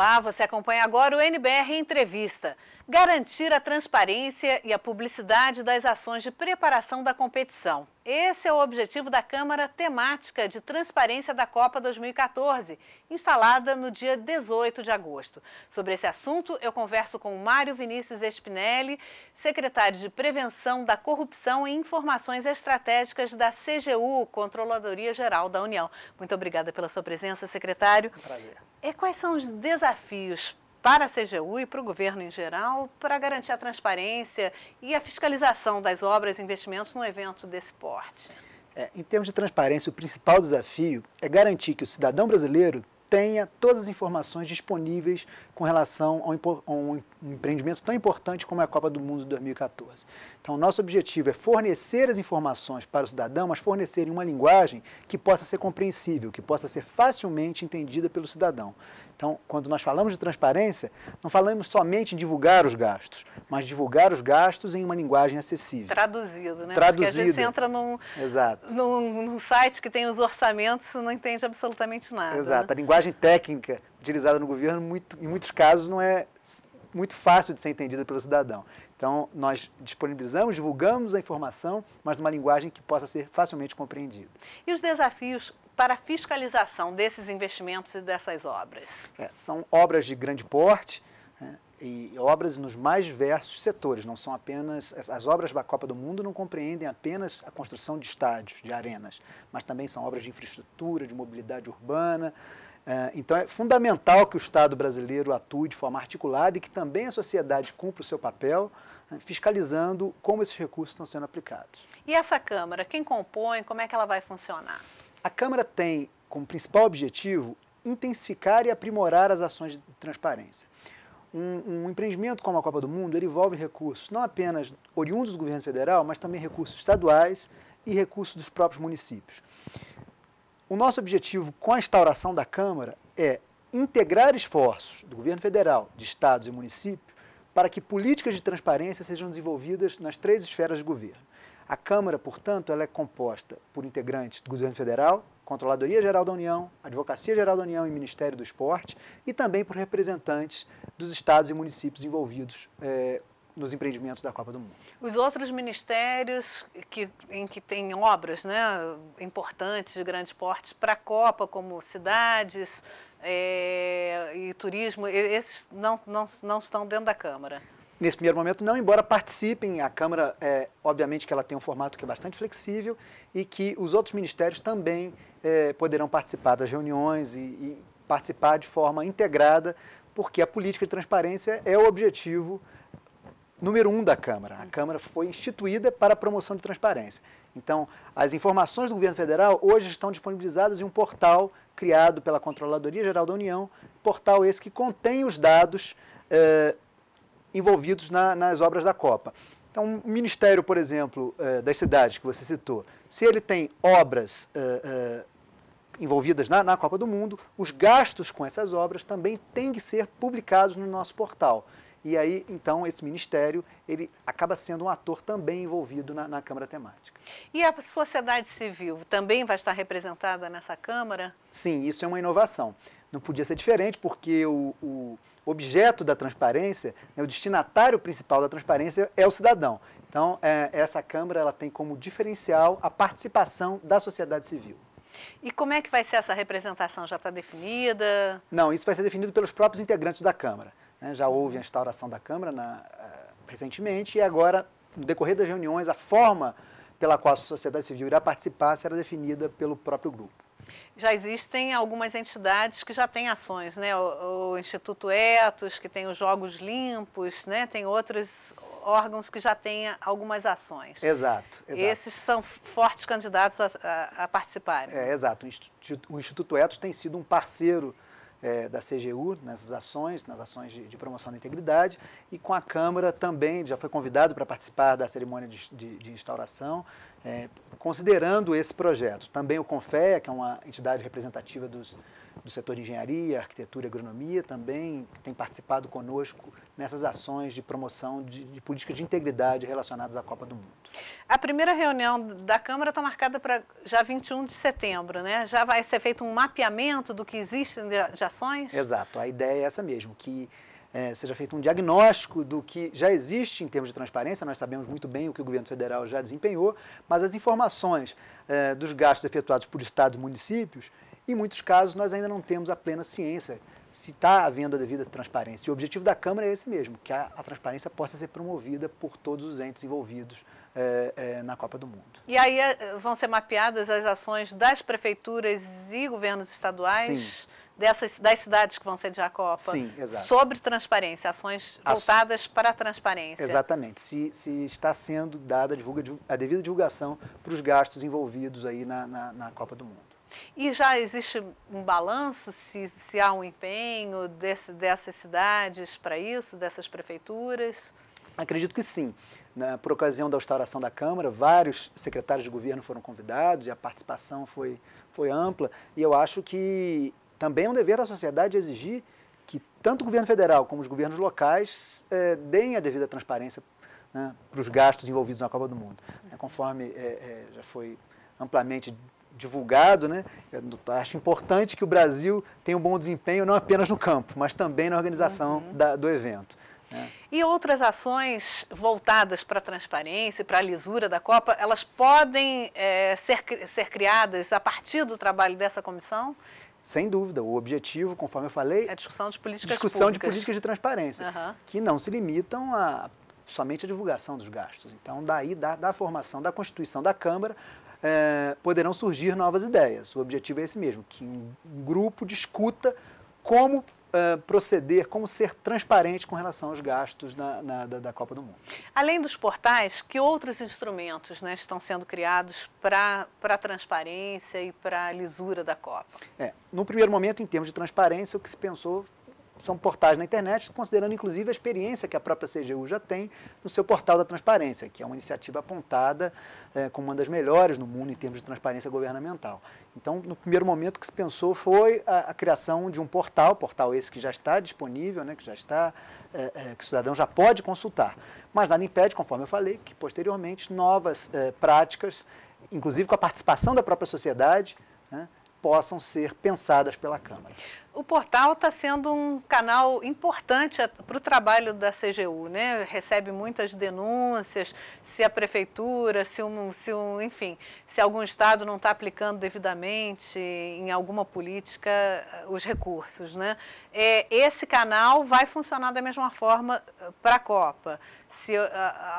Olá, você acompanha agora o NBR Entrevista. Garantir a transparência e a publicidade das ações de preparação da competição. Esse é o objetivo da Câmara Temática de Transparência da Copa 2014, instalada no dia 18 de agosto. Sobre esse assunto, eu converso com Mário Vinícius Espinelli, secretário de Prevenção da Corrupção e Informações Estratégicas da CGU, Controladoria Geral da União. Muito obrigada pela sua presença, secretário. Um prazer. E quais são os desafios para a CGU e para o governo em geral para garantir a transparência e a fiscalização das obras e investimentos no evento desse porte? É, em termos de transparência, o principal desafio é garantir que o cidadão brasileiro tenha todas as informações disponíveis com relação a um empreendimento tão importante como é a Copa do Mundo de 2014. Então, nosso objetivo é fornecer as informações para o cidadão, mas fornecer em uma linguagem que possa ser compreensível, que possa ser facilmente entendida pelo cidadão. Então, quando nós falamos de transparência, não falamos somente em divulgar os gastos, mas divulgar os gastos em uma linguagem acessível. Traduzido, né? Traduzido. Porque a gente entra num, Exato. num, num site que tem os orçamentos e não entende absolutamente nada. Exato. Né? A linguagem técnica utilizada no governo, muito, em muitos casos, não é muito fácil de ser entendida pelo cidadão. Então, nós disponibilizamos, divulgamos a informação, mas numa linguagem que possa ser facilmente compreendida. E os desafios para a fiscalização desses investimentos e dessas obras? É, são obras de grande porte né, e obras nos mais diversos setores, não são apenas. As obras da Copa do Mundo não compreendem apenas a construção de estádios, de arenas, mas também são obras de infraestrutura, de mobilidade urbana. É, então é fundamental que o Estado brasileiro atue de forma articulada e que também a sociedade cumpra o seu papel, né, fiscalizando como esses recursos estão sendo aplicados. E essa Câmara, quem compõe, como é que ela vai funcionar? A Câmara tem como principal objetivo intensificar e aprimorar as ações de transparência. Um, um, empreendimento como a Copa do Mundo ele envolve recursos não apenas oriundos do governo federal, mas também recursos estaduais e recursos dos próprios municípios. O nosso objetivo com a instauração da Câmara é integrar esforços do governo federal, de estados e municípios para que políticas de transparência sejam desenvolvidas nas três esferas de governo. A Câmara, portanto, ela é composta por integrantes do governo federal, Controladoria Geral da União, Advocacia Geral da União e Ministério do Esporte, e também por representantes dos estados e municípios envolvidos eh, nos empreendimentos da Copa do Mundo. Os outros ministérios que, em que tem obras né, importantes, de grandes portes para a Copa, como cidades é, e turismo, esses não, não, não estão dentro da Câmara. Nesse primeiro momento, não, embora participem, a Câmara, é, obviamente, que ela tem um formato que é bastante flexível e que os outros ministérios também é, poderão participar das reuniões e, e participar de forma integrada, porque a política de transparência é o objetivo número um da Câmara. A Câmara foi instituída para a promoção de transparência. Então, as informações do governo federal hoje estão disponibilizadas em um portal criado pela Controladoria Geral da União, portal esse que contém os dados eh, envolvidos na, nas obras da Copa. Então, o Ministério, por exemplo, eh, das cidades que você citou, se ele tem obras eh, eh, envolvidas na, na, Copa do Mundo, os gastos com essas obras também têm que ser publicados no nosso portal. E aí, então, esse ministério, ele acaba sendo um ator também envolvido na, na Câmara Temática. E a sociedade civil também vai estar representada nessa Câmara? Sim, isso é uma inovação. Não podia ser diferente, porque o, o objeto da transparência, né, o destinatário principal da transparência é o cidadão. Então, é, essa Câmara ela tem como diferencial a participação da sociedade civil. E como é que vai ser essa representação? Já está definida? Não, isso vai ser definido pelos próprios integrantes da Câmara. Né? Já houve a instauração da Câmara na, eh, recentemente e agora, no decorrer das reuniões, a forma pela qual a sociedade civil irá participar será definida pelo próprio grupo já existem algumas entidades que já têm ações, né? O, o Instituto Etos, que tem os Jogos Limpos, né? Tem outros órgãos que já têm algumas ações. Exato, exato. Esses são fortes candidatos a, a, a É, exato. O Instituto Etos tem sido um parceiro é, da CGU nessas ações, nas ações de, de, promoção da integridade, e com a Câmara também, já foi convidado para participar da cerimônia de, de, de instauração, é, considerando esse projeto. Também o CONFEA, que é uma entidade representativa dos do setor de engenharia, arquitetura e agronomia também tem participado conosco nessas ações de promoção de, de política de integridade relacionadas à Copa do Mundo. A primeira reunião da Câmara está marcada para já 21 de setembro, né? Já vai ser feito um mapeamento do que existe de ações? Exato, a ideia é essa mesmo, que é, seja feito um diagnóstico do que já existe em termos de transparência, nós sabemos muito bem o que o governo federal já desempenhou, mas as informações é, dos gastos efetuados por estados e municípios em muitos casos, nós ainda não temos a plena ciência se está havendo a devida transparência. E o objetivo da Câmara é esse mesmo, que a, a transparência possa ser promovida por todos os entes envolvidos é, é, na Copa do Mundo. E aí eh, vão ser mapeadas as ações das prefeituras e governos estaduais? Sim dessas, das cidades que vão sediar a Copa Sim, exato. sobre transparência, ações voltadas para a transparência. Exatamente. Se, se está sendo dada a, divulga, a devida divulgação para os gastos envolvidos aí na, na, na Copa do Mundo. E já existe um balanço, se, se há um empenho desse, dessas cidades para isso, dessas prefeituras? Acredito que sim. Na, por ocasião da instauração da Câmara, vários secretários de governo foram convidados e a participação foi, foi ampla. E eu acho que também é um dever da sociedade exigir que tanto o governo federal como os governos locais eh, deem a devida transparência né, para os gastos envolvidos na Copa do Mundo. É, conforme é, é, já foi amplamente divulgado, né, acho importante que o Brasil tenha um bom desempenho não apenas no campo, mas também na organização uhum. da, do evento. Né. E outras ações voltadas para a transparência, para a lisura da Copa, elas podem ser, ser criadas a partir do trabalho dessa comissão? Sem dúvida, o objetivo, conforme eu falei, é discussão de políticas discussão públicas. de políticas de transparência, uhum. que não se limitam a, somente à divulgação dos gastos. Então, daí, da, da formação da Constituição da Câmara, é, poderão surgir novas ideias. O objetivo é esse mesmo, que um grupo discuta como uh, proceder, como ser transparente com relação aos gastos na, na, da, da, Copa do Mundo. Além dos portais, que outros instrumentos né, estão sendo criados para a transparência e para a lisura da Copa? É, no primeiro momento, em termos de transparência, o que se pensou são portais na internet, considerando inclusive a experiência que a própria CGU já tem no seu portal da transparência, que é uma iniciativa apontada é, como uma das melhores no mundo em termos de transparência governamental. Então, no primeiro momento que se pensou foi a, a criação de um portal, portal esse que já está disponível, né, que já está, é, é, que o cidadão já pode consultar. Mas nada impede, conforme eu falei, que posteriormente novas práticas, inclusive com a participação da própria sociedade, né, possam ser pensadas pela Câmara. O portal está sendo um canal importante para o trabalho da CGU, né? Recebe muitas denúncias, se a prefeitura, se um, se um enfim, se algum estado não está aplicando devidamente em alguma política eh, os recursos, né? É, esse canal vai funcionar da mesma forma eh, para a Copa. Se eh,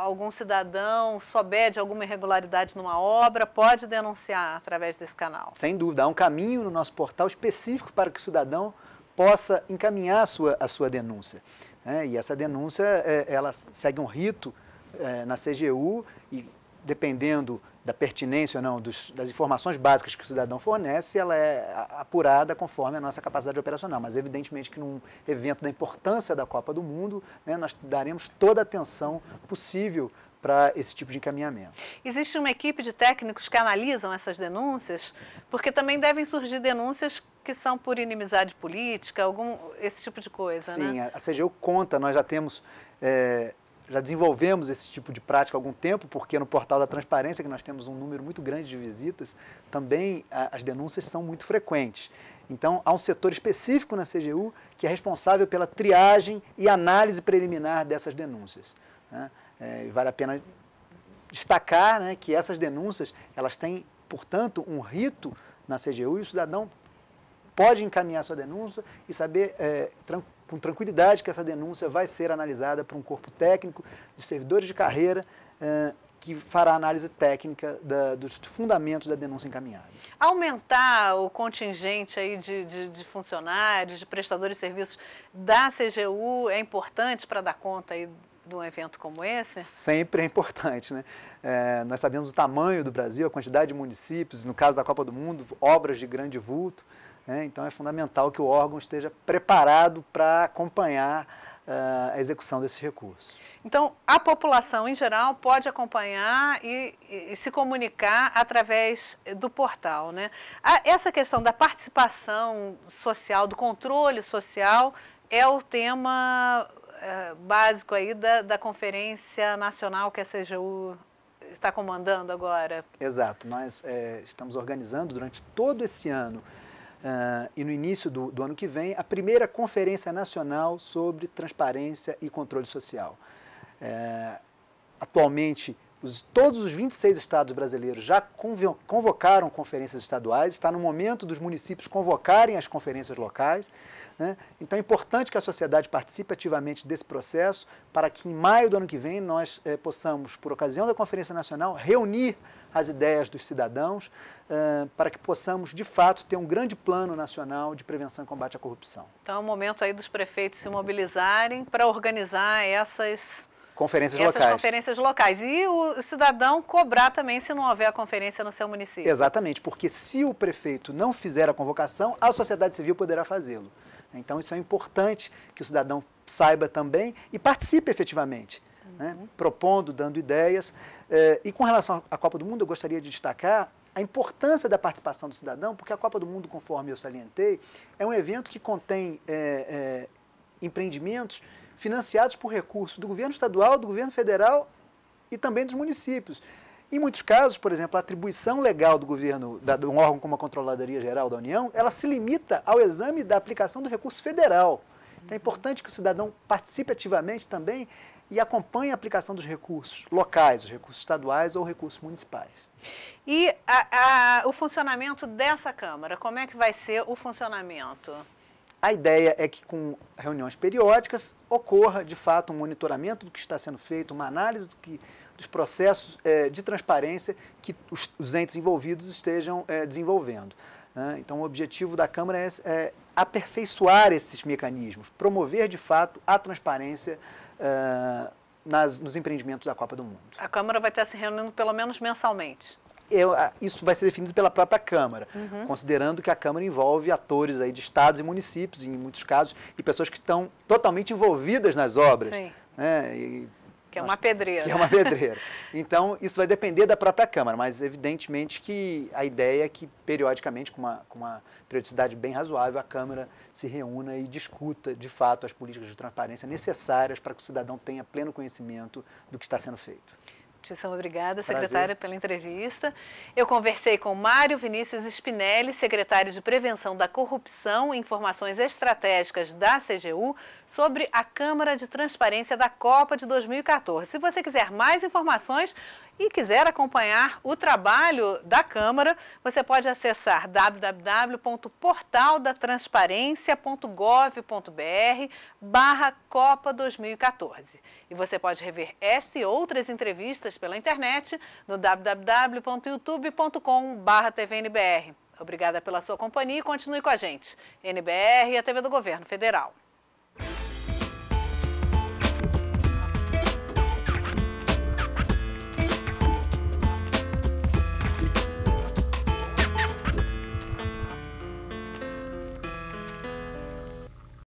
algum cidadão souber de alguma irregularidade numa obra, pode denunciar através desse canal. Sem dúvida, há um caminho no nosso portal específico para que o cidadão população possa encaminhar a sua, a sua denúncia. Né? E essa denúncia, é, ela segue um rito é, na CGU e dependendo da pertinência ou não dos, das informações básicas que o cidadão fornece, ela é apurada conforme a nossa capacidade operacional. Mas, evidentemente, que num evento da importância da Copa do Mundo, né, nós daremos toda a atenção possível para esse tipo de encaminhamento. Existe uma equipe de técnicos que analisam essas denúncias, porque também devem surgir denúncias que são por inimizade política, algum esse tipo de coisa, Sim, né? Sim, a CGU conta, nós já temos é, já desenvolvemos esse tipo de prática há algum tempo, porque no portal da transparência, que nós temos um número muito grande de visitas, também a, as denúncias são muito frequentes. Então, há um setor específico na CGU que é responsável pela triagem e análise preliminar dessas denúncias. Né? É, vale a pena destacar né, que essas denúncias elas têm, portanto, um rito na CGU e o cidadão pode encaminhar sua denúncia e saber é, tran com tranquilidade que essa denúncia vai ser analisada por um corpo técnico de servidores de carreira é, que fará análise técnica da, dos fundamentos da denúncia encaminhada. Aumentar o contingente aí de, de, de funcionários, de prestadores de serviços da CGU é importante para dar conta aí de um evento como esse? Sempre é importante, né? É, nós sabemos o tamanho do Brasil, a quantidade de municípios, no caso da Copa do Mundo, obras de grande vulto. Né? Então é fundamental que o órgão esteja preparado para acompanhar uh, a execução desse recurso. Então, a população em geral pode acompanhar e, e, se comunicar através do portal. Né? essa questão da participação social, do controle social, é o tema eh, básico aí da, da conferência nacional que a CGU está comandando agora. Exato, nós é, estamos organizando durante todo esse ano uh, e no início do, do, ano que vem a primeira Conferência Nacional sobre Transparência e Controle Social. É, atualmente os, todos os 26 estados brasileiros já convocaram conferências estaduais, está no momento dos municípios convocarem as conferências locais. Né? Então é importante que a sociedade participe ativamente desse processo para que em maio do ano que vem nós eh, possamos, por ocasião da Conferência Nacional, reunir as ideias dos cidadãos eh, para que possamos, de fato, ter um grande plano nacional de prevenção e combate à corrupção. Então é o momento aí dos prefeitos se mobilizarem para organizar essas Conferências Essas locais. conferências locais. E o cidadão cobrar também se não houver a conferência no seu município. Exatamente, porque se o prefeito não fizer a convocação, a sociedade civil poderá fazê-lo. Então, isso é importante que o cidadão saiba também e participe efetivamente. Né, uhum. Né? propondo, dando ideias. Eh, e com relação à Copa do Mundo, eu gostaria de destacar a importância da participação do cidadão, porque a Copa do Mundo, conforme eu salientei, é um evento que contém é, é, empreendimentos financiados por recursos do governo estadual, do governo federal e também dos municípios. Em muitos casos, por exemplo, a atribuição legal do governo, da, de um órgão como a Controladoria Geral da União, ela se limita ao exame da aplicação do recurso federal. Então é importante que o cidadão participe ativamente também e acompanhe a aplicação dos recursos locais, os recursos estaduais ou recursos municipais. E a, a, o funcionamento dessa Câmara, como é que vai ser o funcionamento? A ideia é que com reuniões periódicas ocorra de fato um monitoramento do que está sendo feito, uma análise do que, dos processos é, de transparência que os, os entes envolvidos estejam é, desenvolvendo. Né? Então, o objetivo da Câmara é, é, aperfeiçoar esses mecanismos, promover de fato a transparência. Eh, nas, nos empreendimentos da Copa do Mundo. A Câmara vai estar se reunindo pelo menos mensalmente? eu, isso vai ser definido pela própria Câmara, uhum. considerando que a Câmara envolve atores aí de estados e municípios, em muitos casos, e pessoas que estão totalmente envolvidas nas obras. Sim. Né? E, que é uma pedreira. Que é uma pedreira. Então, isso vai depender da própria Câmara, mas evidentemente que a ideia é que, periodicamente, com uma, com uma periodicidade bem razoável, a Câmara se reúna e discuta, de fato, as políticas de transparência necessárias para que o cidadão tenha pleno conhecimento do que está sendo feito. Muitíssimo obrigada, secretária, Prazer. pela entrevista. Eu conversei com Mário Vinícius Spinelli, secretário de Prevenção da Corrupção e Informações Estratégicas da CGU, sobre a Câmara de Transparência da Copa de 2014. Se você quiser mais informações, e quiser acompanhar o trabalho da Câmara, você pode acessar www.portaldatransparencia.gov.br barra Copa 2014. E você pode rever esta e outras entrevistas pela internet no www.youtube.com barra tvnbr. Obrigada pela sua companhia e continue com a gente. NBR e a TV do Governo Federal.